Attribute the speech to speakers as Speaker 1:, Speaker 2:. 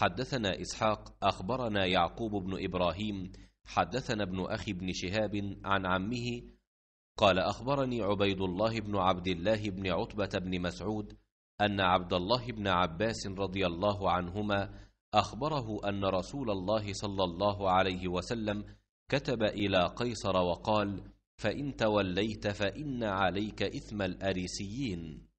Speaker 1: حدثنا إسحاق أخبرنا يعقوب بن إبراهيم حدثنا ابن أخي بن شهاب عن عمه قال أخبرني عبيد الله بن عبد الله بن عتبة بن مسعود أن عبد الله بن عباس رضي الله عنهما أخبره أن رسول الله صلى الله عليه وسلم كتب إلى قيصر وقال فإن توليت فإن عليك إثم الأريسيين